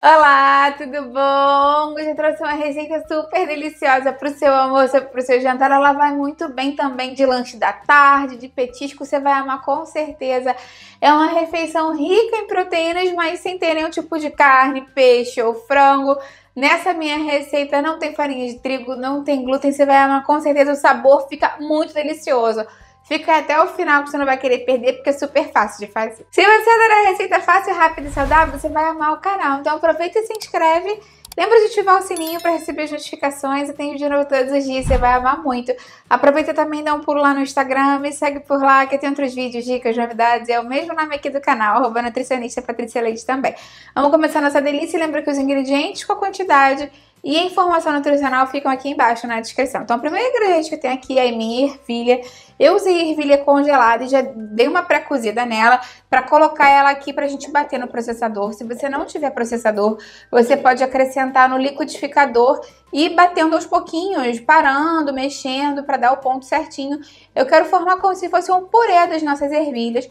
Olá, tudo bom? Hoje eu trouxe uma receita super deliciosa para o seu almoço, para o seu jantar. Ela vai muito bem também de lanche da tarde, de petisco, você vai amar com certeza. É uma refeição rica em proteínas, mas sem ter nenhum tipo de carne, peixe ou frango. Nessa minha receita não tem farinha de trigo, não tem glúten, você vai amar com certeza. O sabor fica muito delicioso. Fica até o final que você não vai querer perder, porque é super fácil de fazer. Se você adorar a receita fácil, rápida e saudável, você vai amar o canal. Então aproveita e se inscreve. Lembra de ativar o sininho para receber as notificações. Eu tenho de novo todos os dias, você vai amar muito. Aproveita também dá um pulo lá no Instagram, me segue por lá, que tem outros vídeos, dicas, novidades. É o mesmo nome aqui do canal, arroba nutricionista Patrícia Leite também. Vamos começar nossa delícia. Lembra que os ingredientes com a quantidade e a informação nutricional ficam aqui embaixo na descrição. Então, o primeiro ingrediente que eu tenho aqui é minha ervilha. Eu usei ervilha congelada e já dei uma pré-cozida nela para colocar ela aqui para a gente bater no processador. Se você não tiver processador, você pode acrescentar no liquidificador e batendo aos pouquinhos, parando, mexendo para dar o ponto certinho. Eu quero formar como se fosse um purê das nossas ervilhas.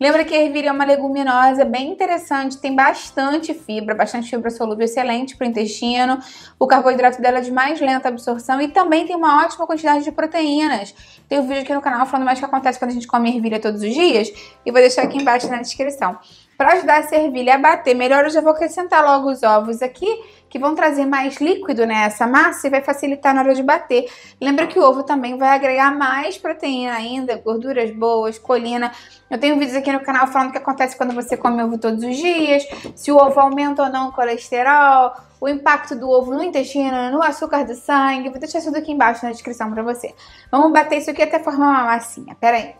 Lembra que a ervilha é uma leguminosa bem interessante, tem bastante fibra, bastante fibra solúvel excelente para o intestino. O carboidrato dela é de mais lenta absorção e também tem uma ótima quantidade de proteínas. Tem um vídeo aqui no canal falando mais o que acontece quando a gente come ervilha todos os dias e vou deixar aqui embaixo na descrição. Para ajudar a ervilha a bater melhor, eu já vou acrescentar logo os ovos aqui, que vão trazer mais líquido nessa né, massa e vai facilitar na hora de bater. Lembra que o ovo também vai agregar mais proteína ainda, gorduras boas, colina. Eu tenho vídeos aqui no canal falando o que acontece quando você come ovo todos os dias, se o ovo aumenta ou não o colesterol, o impacto do ovo no intestino, no açúcar do sangue. Vou deixar tudo aqui embaixo na descrição para você. Vamos bater isso aqui até formar uma massinha. Pera aí.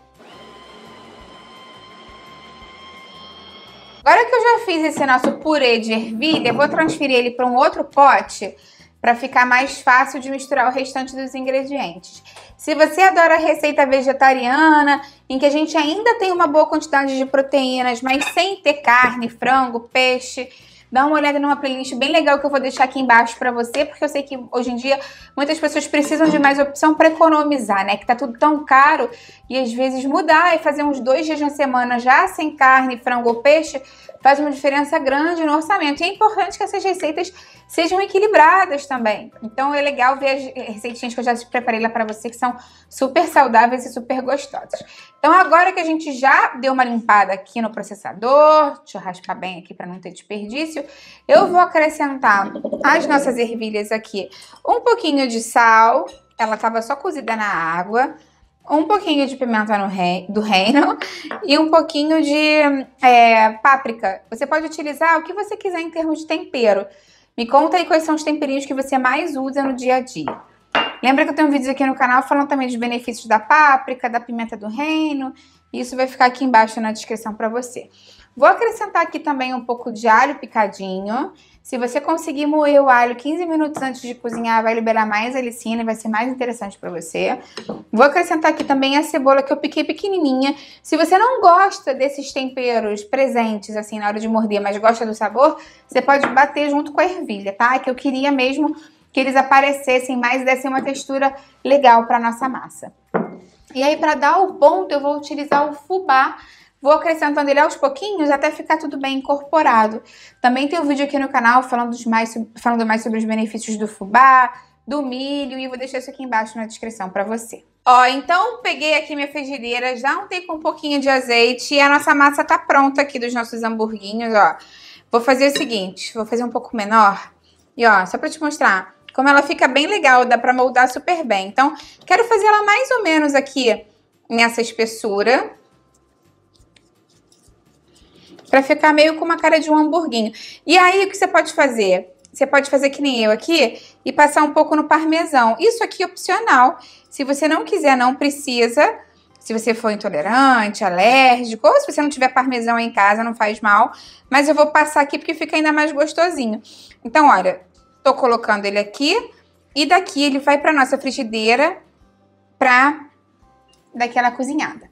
Agora que eu já fiz esse nosso purê de ervilha, eu vou transferir ele para um outro pote para ficar mais fácil de misturar o restante dos ingredientes. Se você adora receita vegetariana, em que a gente ainda tem uma boa quantidade de proteínas, mas sem ter carne, frango, peixe, dá uma olhada numa playlist bem legal que eu vou deixar aqui embaixo para você, porque eu sei que hoje em dia muitas pessoas precisam de mais opção para economizar, né? Que tá tudo tão caro e às vezes mudar e fazer uns dois dias na semana já sem carne, frango ou peixe faz uma diferença grande no orçamento. E é importante que essas receitas sejam equilibradas também. Então é legal ver as receitinhas que eu já preparei lá para você, que são super saudáveis e super gostosas. Então agora que a gente já deu uma limpada aqui no processador, deixa eu raspar bem aqui para não ter desperdício, eu vou acrescentar as nossas ervilhas aqui um pouquinho de sal, ela estava só cozida na água, um pouquinho de pimenta rei, do reino e um pouquinho de é, páprica. Você pode utilizar o que você quiser em termos de tempero. Me conta aí quais são os temperinhos que você mais usa no dia a dia. Lembra que eu tenho um vídeos aqui no canal falando também dos benefícios da páprica, da pimenta do reino. Isso vai ficar aqui embaixo na descrição para você. Vou acrescentar aqui também um pouco de alho picadinho. Se você conseguir moer o alho 15 minutos antes de cozinhar, vai liberar mais alicina e vai ser mais interessante para você. Vou acrescentar aqui também a cebola que eu piquei pequenininha. Se você não gosta desses temperos presentes, assim, na hora de morder, mas gosta do sabor, você pode bater junto com a ervilha, tá? Que eu queria mesmo que eles aparecessem mais e dessem uma textura legal para nossa massa. E aí, para dar o ponto, eu vou utilizar o fubá Vou acrescentando ele aos pouquinhos até ficar tudo bem incorporado. Também tem um vídeo aqui no canal falando, mais, falando mais sobre os benefícios do fubá, do milho e vou deixar isso aqui embaixo na descrição para você. Ó, então peguei aqui minha frigideira, já untei com um pouquinho de azeite e a nossa massa tá pronta aqui dos nossos hamburguinhos, ó. Vou fazer o seguinte, vou fazer um pouco menor e ó, só para te mostrar como ela fica bem legal, dá para moldar super bem. Então, quero fazer ela mais ou menos aqui nessa espessura, para ficar meio com uma cara de um hamburguinho. E aí, o que você pode fazer? Você pode fazer que nem eu aqui e passar um pouco no parmesão. Isso aqui é opcional. Se você não quiser, não precisa. Se você for intolerante, alérgico, ou se você não tiver parmesão em casa, não faz mal. Mas eu vou passar aqui porque fica ainda mais gostosinho. Então, olha, tô colocando ele aqui e daqui ele vai para nossa frigideira para daquela cozinhada.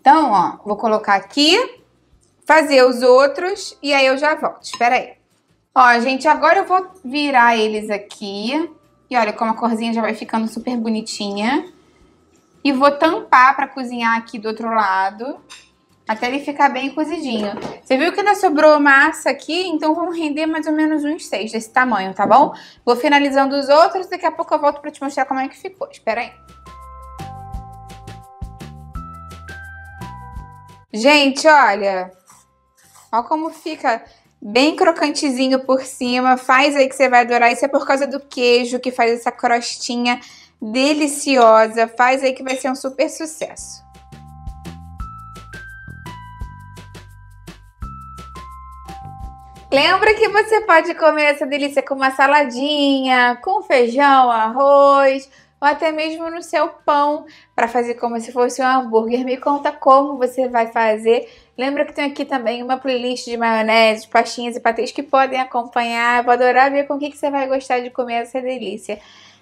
Então, ó, vou colocar aqui fazer os outros e aí eu já volto. Espera aí. Ó, gente, agora eu vou virar eles aqui. E olha como a corzinha já vai ficando super bonitinha. E vou tampar para cozinhar aqui do outro lado. Até ele ficar bem cozidinho. Você viu que ainda sobrou massa aqui? Então vamos render mais ou menos uns seis desse tamanho, tá bom? Vou finalizando os outros. Daqui a pouco eu volto para te mostrar como é que ficou. Espera aí. Gente, olha, Olha como fica bem crocantezinho por cima. Faz aí que você vai adorar. Isso é por causa do queijo que faz essa crostinha deliciosa. Faz aí que vai ser um super sucesso. Lembra que você pode comer essa delícia com uma saladinha, com feijão, arroz, ou até mesmo no seu pão, para fazer como se fosse um hambúrguer. Me conta como você vai fazer. Lembra que tem aqui também uma playlist de maionese, de pastinhas e patês que podem acompanhar. Eu vou adorar ver com o que, que você vai gostar de comer essa delícia.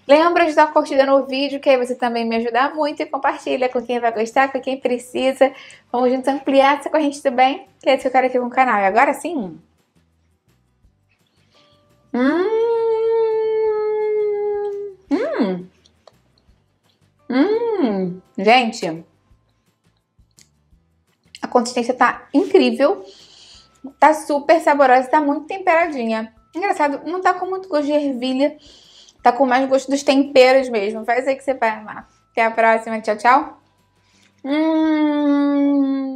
Lembra de dar uma curtida no vídeo, que aí você também me ajuda muito e compartilha com quem vai gostar, com quem precisa. Vamos juntos ampliar essa corrente também, que é isso que eu quero aqui com o canal. E agora sim! Hum! Gente, a consistência tá incrível, tá super saborosa, tá muito temperadinha. Engraçado, não tá com muito gosto de ervilha, tá com mais gosto dos temperos mesmo. Faz aí que você vai amar. Até a próxima, tchau, tchau. Hum...